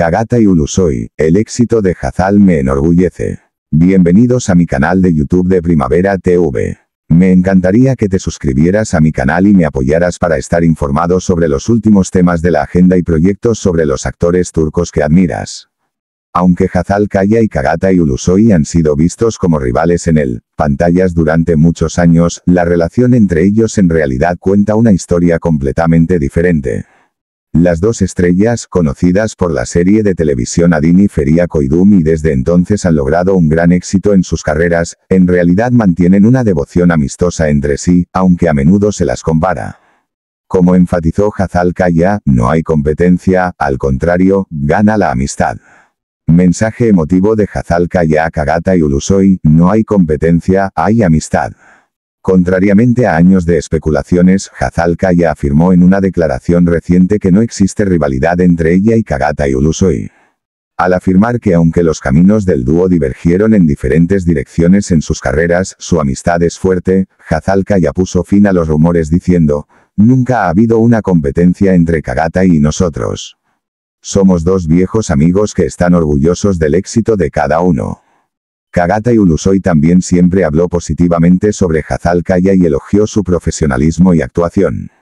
Kagata y Ulusoy, el éxito de Hazal me enorgullece. Bienvenidos a mi canal de YouTube de Primavera TV. Me encantaría que te suscribieras a mi canal y me apoyaras para estar informado sobre los últimos temas de la agenda y proyectos sobre los actores turcos que admiras. Aunque Hazal Kaya y Kagata y Ulusoy han sido vistos como rivales en el pantallas durante muchos años, la relación entre ellos en realidad cuenta una historia completamente diferente. Las dos estrellas, conocidas por la serie de televisión Adini Feria koidum y desde entonces han logrado un gran éxito en sus carreras, en realidad mantienen una devoción amistosa entre sí, aunque a menudo se las compara. Como enfatizó Hazal Kaya, no hay competencia, al contrario, gana la amistad. Mensaje emotivo de Hazal Kaya a Kagata y Ulusoy, no hay competencia, hay amistad. Contrariamente a años de especulaciones, ya afirmó en una declaración reciente que no existe rivalidad entre ella y Kagata y Ulusoi. Al afirmar que aunque los caminos del dúo divergieron en diferentes direcciones en sus carreras, su amistad es fuerte, Kaya puso fin a los rumores diciendo, Nunca ha habido una competencia entre Kagata y nosotros. Somos dos viejos amigos que están orgullosos del éxito de cada uno. Kagata Ulusoi también siempre habló positivamente sobre Hazal Kaya y elogió su profesionalismo y actuación.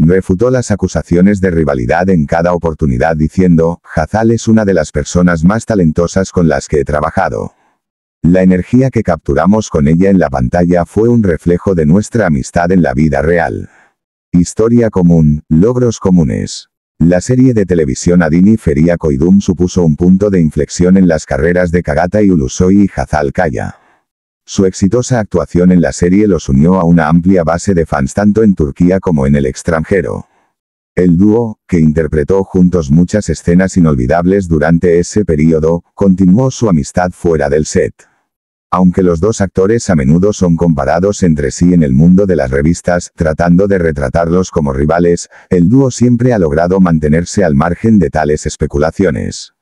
Refutó las acusaciones de rivalidad en cada oportunidad diciendo, Hazal es una de las personas más talentosas con las que he trabajado. La energía que capturamos con ella en la pantalla fue un reflejo de nuestra amistad en la vida real. Historia común, logros comunes. La serie de televisión Adini Feria Koidum supuso un punto de inflexión en las carreras de Kagata y Ulusoi y Hazal Kaya. Su exitosa actuación en la serie los unió a una amplia base de fans tanto en Turquía como en el extranjero. El dúo, que interpretó juntos muchas escenas inolvidables durante ese periodo, continuó su amistad fuera del set. Aunque los dos actores a menudo son comparados entre sí en el mundo de las revistas, tratando de retratarlos como rivales, el dúo siempre ha logrado mantenerse al margen de tales especulaciones.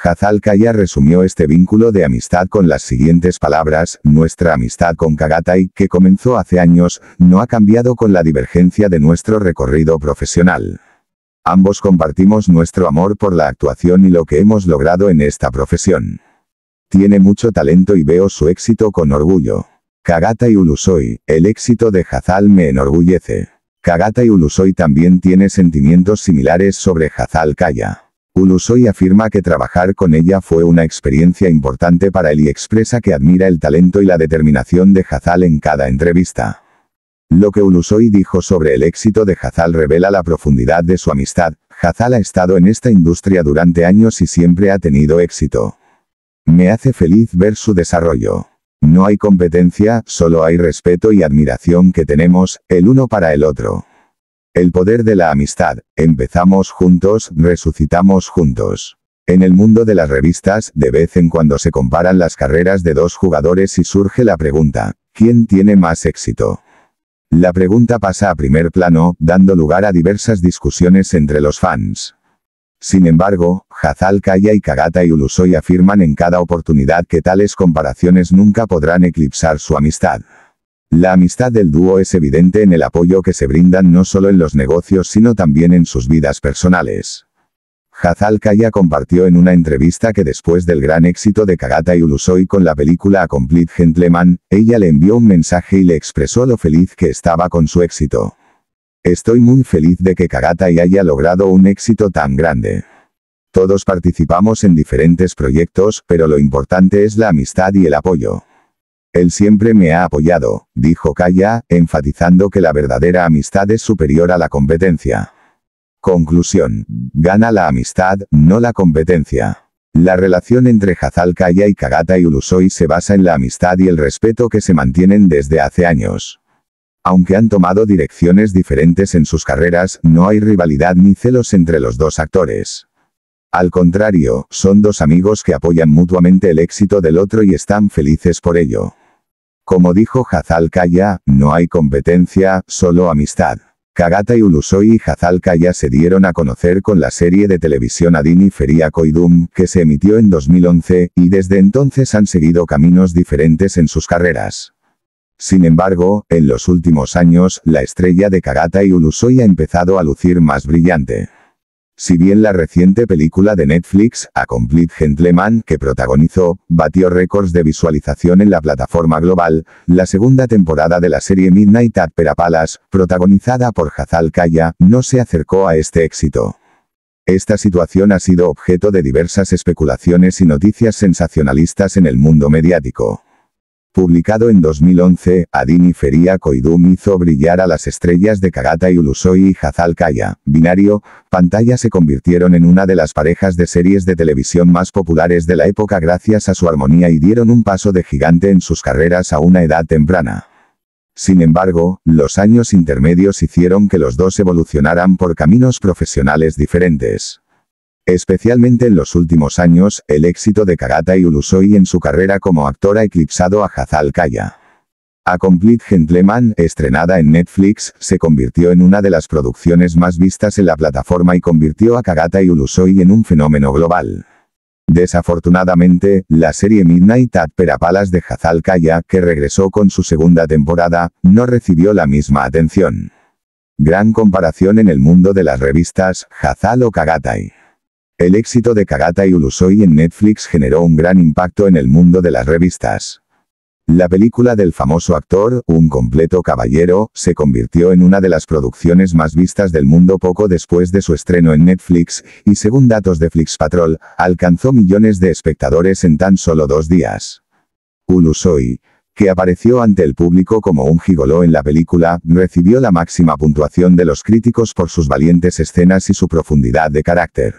Hazal Kaya resumió este vínculo de amistad con las siguientes palabras, nuestra amistad con Kagatai, que comenzó hace años, no ha cambiado con la divergencia de nuestro recorrido profesional. Ambos compartimos nuestro amor por la actuación y lo que hemos logrado en esta profesión tiene mucho talento y veo su éxito con orgullo. Kagata y Ulusoi, el éxito de Hazal me enorgullece. Kagata y Ulusoi también tiene sentimientos similares sobre Hazal Kaya. Ulusoy afirma que trabajar con ella fue una experiencia importante para él y expresa que admira el talento y la determinación de Hazal en cada entrevista. Lo que Ulusoi dijo sobre el éxito de Hazal revela la profundidad de su amistad. Hazal ha estado en esta industria durante años y siempre ha tenido éxito. Me hace feliz ver su desarrollo. No hay competencia, solo hay respeto y admiración que tenemos, el uno para el otro. El poder de la amistad, empezamos juntos, resucitamos juntos. En el mundo de las revistas, de vez en cuando se comparan las carreras de dos jugadores y surge la pregunta, ¿quién tiene más éxito? La pregunta pasa a primer plano, dando lugar a diversas discusiones entre los fans. Sin embargo, Hazal Kaya y Kagata y afirman en cada oportunidad que tales comparaciones nunca podrán eclipsar su amistad. La amistad del dúo es evidente en el apoyo que se brindan no solo en los negocios sino también en sus vidas personales. Hazal Kaya compartió en una entrevista que después del gran éxito de Kagata y con la película A Complete Gentleman, ella le envió un mensaje y le expresó lo feliz que estaba con su éxito. Estoy muy feliz de que Kagata y haya logrado un éxito tan grande. Todos participamos en diferentes proyectos, pero lo importante es la amistad y el apoyo. Él siempre me ha apoyado, dijo Kaya, enfatizando que la verdadera amistad es superior a la competencia. Conclusión. Gana la amistad, no la competencia. La relación entre Hazal Kaya y Kagata y Ulusoi se basa en la amistad y el respeto que se mantienen desde hace años. Aunque han tomado direcciones diferentes en sus carreras, no hay rivalidad ni celos entre los dos actores. Al contrario, son dos amigos que apoyan mutuamente el éxito del otro y están felices por ello. Como dijo Hazal Kaya, no hay competencia, solo amistad. Kagata y Ulusoi y Hazal Kaya se dieron a conocer con la serie de televisión Adini Feria Koidum, que se emitió en 2011, y desde entonces han seguido caminos diferentes en sus carreras. Sin embargo, en los últimos años, la estrella de Kagata y Ulusoi ha empezado a lucir más brillante. Si bien la reciente película de Netflix, A Complete Gentleman, que protagonizó, batió récords de visualización en la plataforma global, la segunda temporada de la serie Midnight at Perapalas, protagonizada por Hazal Kaya, no se acercó a este éxito. Esta situación ha sido objeto de diversas especulaciones y noticias sensacionalistas en el mundo mediático. Publicado en 2011, Adini Feria Feria hizo brillar a las estrellas de Kagata y Ulusoi y Hazal Kaya. Binario, Pantalla se convirtieron en una de las parejas de series de televisión más populares de la época gracias a su armonía y dieron un paso de gigante en sus carreras a una edad temprana. Sin embargo, los años intermedios hicieron que los dos evolucionaran por caminos profesionales diferentes. Especialmente en los últimos años, el éxito de y Ulusoi en su carrera como actor ha eclipsado a Hazal Kaya. A Complete Gentleman, estrenada en Netflix, se convirtió en una de las producciones más vistas en la plataforma y convirtió a y Ulusoi en un fenómeno global. Desafortunadamente, la serie Midnight at Perapalas de Hazal Kaya, que regresó con su segunda temporada, no recibió la misma atención. Gran comparación en el mundo de las revistas, Hazal o Kagatai. El éxito de Kagata y Ulusoi en Netflix generó un gran impacto en el mundo de las revistas. La película del famoso actor, Un completo caballero, se convirtió en una de las producciones más vistas del mundo poco después de su estreno en Netflix, y según datos de Flixpatrol, alcanzó millones de espectadores en tan solo dos días. Ulusoi, que apareció ante el público como un gigoló en la película, recibió la máxima puntuación de los críticos por sus valientes escenas y su profundidad de carácter.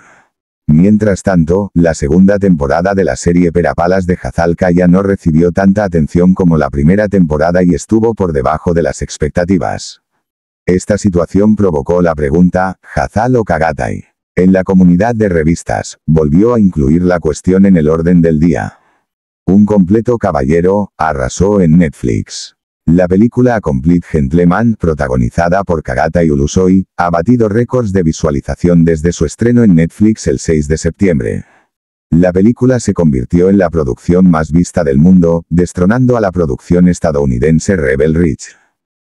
Mientras tanto, la segunda temporada de la serie Perapalas de Hazal Kaya no recibió tanta atención como la primera temporada y estuvo por debajo de las expectativas. Esta situación provocó la pregunta, ¿Hazal o Kagatai? En la comunidad de revistas, volvió a incluir la cuestión en el orden del día. Un completo caballero, arrasó en Netflix. La película A Complete Gentleman, protagonizada por Kagata y Ulusoy, ha batido récords de visualización desde su estreno en Netflix el 6 de septiembre. La película se convirtió en la producción más vista del mundo, destronando a la producción estadounidense Rebel Rich.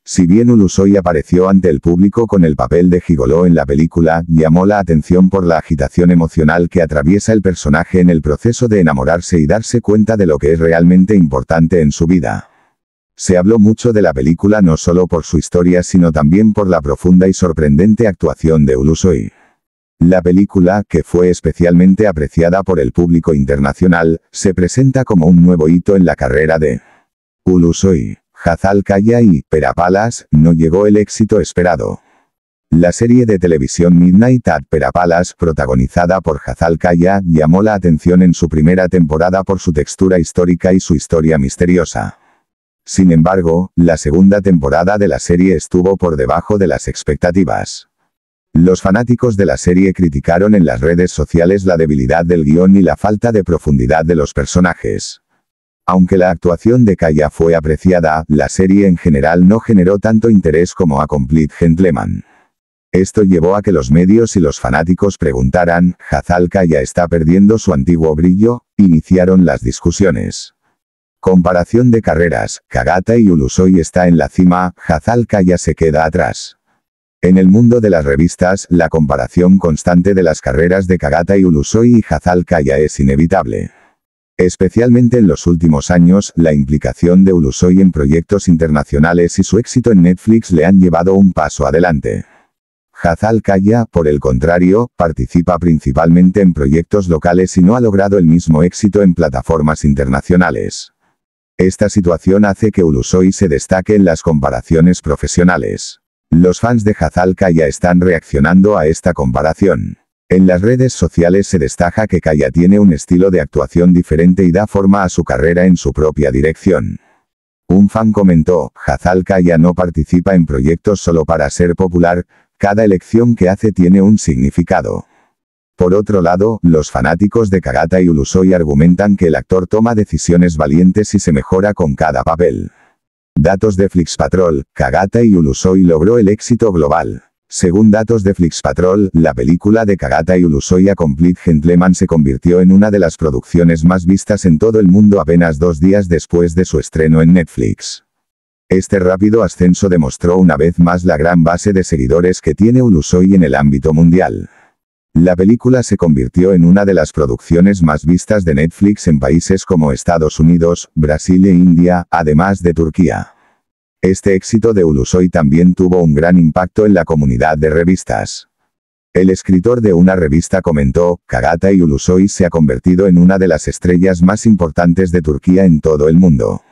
Si bien Ulusoy apareció ante el público con el papel de gigoló en la película, llamó la atención por la agitación emocional que atraviesa el personaje en el proceso de enamorarse y darse cuenta de lo que es realmente importante en su vida. Se habló mucho de la película no solo por su historia sino también por la profunda y sorprendente actuación de Ulusoy. La película, que fue especialmente apreciada por el público internacional, se presenta como un nuevo hito en la carrera de Ulusoy. Hazal Kaya y Perapalas, no llegó el éxito esperado. La serie de televisión Midnight at Perapalas, protagonizada por Hazal Kaya, llamó la atención en su primera temporada por su textura histórica y su historia misteriosa. Sin embargo, la segunda temporada de la serie estuvo por debajo de las expectativas. Los fanáticos de la serie criticaron en las redes sociales la debilidad del guión y la falta de profundidad de los personajes. Aunque la actuación de Kaya fue apreciada, la serie en general no generó tanto interés como a Complete Gentleman. Esto llevó a que los medios y los fanáticos preguntaran, ¿Hazal Kaya está perdiendo su antiguo brillo? Iniciaron las discusiones. Comparación de carreras, Kagata y Ulusoy está en la cima, Hazal Kaya se queda atrás. En el mundo de las revistas, la comparación constante de las carreras de Kagata y Ulusoy y Hazal Kaya es inevitable. Especialmente en los últimos años, la implicación de Ulusoy en proyectos internacionales y su éxito en Netflix le han llevado un paso adelante. Hazal Kaya, por el contrario, participa principalmente en proyectos locales y no ha logrado el mismo éxito en plataformas internacionales. Esta situación hace que Ulusoy se destaque en las comparaciones profesionales. Los fans de Hazal Kaya están reaccionando a esta comparación. En las redes sociales se destaca que Kaya tiene un estilo de actuación diferente y da forma a su carrera en su propia dirección. Un fan comentó, Hazal Kaya no participa en proyectos solo para ser popular, cada elección que hace tiene un significado. Por otro lado, los fanáticos de Kagata y Ulusoy argumentan que el actor toma decisiones valientes y se mejora con cada papel. Datos de Flixpatrol, Kagata y Ulusoy logró el éxito global. Según datos de Flixpatrol, la película de Kagata y Ulusoy A Complete Gentleman se convirtió en una de las producciones más vistas en todo el mundo apenas dos días después de su estreno en Netflix. Este rápido ascenso demostró una vez más la gran base de seguidores que tiene Ulusoy en el ámbito mundial. La película se convirtió en una de las producciones más vistas de Netflix en países como Estados Unidos, Brasil e India, además de Turquía. Este éxito de Ulusoy también tuvo un gran impacto en la comunidad de revistas. El escritor de una revista comentó, Kagata y Ulusoy se ha convertido en una de las estrellas más importantes de Turquía en todo el mundo.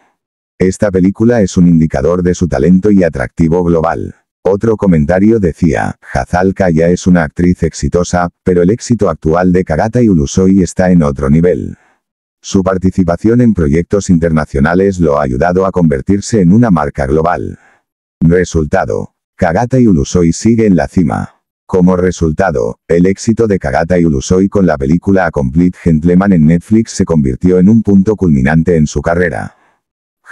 Esta película es un indicador de su talento y atractivo global. Otro comentario decía, Hazalka ya es una actriz exitosa, pero el éxito actual de Kagata y Ulusoi está en otro nivel. Su participación en proyectos internacionales lo ha ayudado a convertirse en una marca global. Resultado. Kagata y Ulusoi sigue en la cima. Como resultado, el éxito de Kagata y Ulusoi con la película A Complete Gentleman en Netflix se convirtió en un punto culminante en su carrera.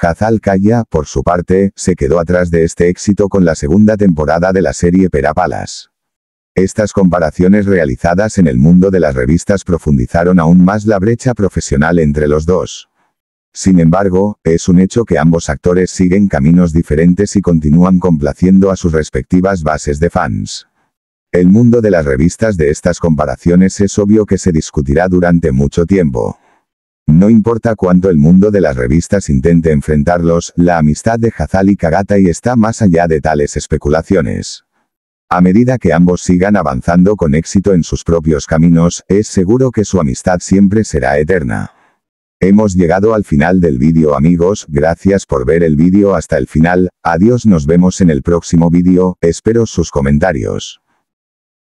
Hazal Kaya, por su parte, se quedó atrás de este éxito con la segunda temporada de la serie Perapalas. Estas comparaciones realizadas en el mundo de las revistas profundizaron aún más la brecha profesional entre los dos. Sin embargo, es un hecho que ambos actores siguen caminos diferentes y continúan complaciendo a sus respectivas bases de fans. El mundo de las revistas de estas comparaciones es obvio que se discutirá durante mucho tiempo. No importa cuánto el mundo de las revistas intente enfrentarlos, la amistad de Hazal y Kagatai está más allá de tales especulaciones. A medida que ambos sigan avanzando con éxito en sus propios caminos, es seguro que su amistad siempre será eterna. Hemos llegado al final del vídeo amigos, gracias por ver el vídeo hasta el final, adiós nos vemos en el próximo vídeo, espero sus comentarios.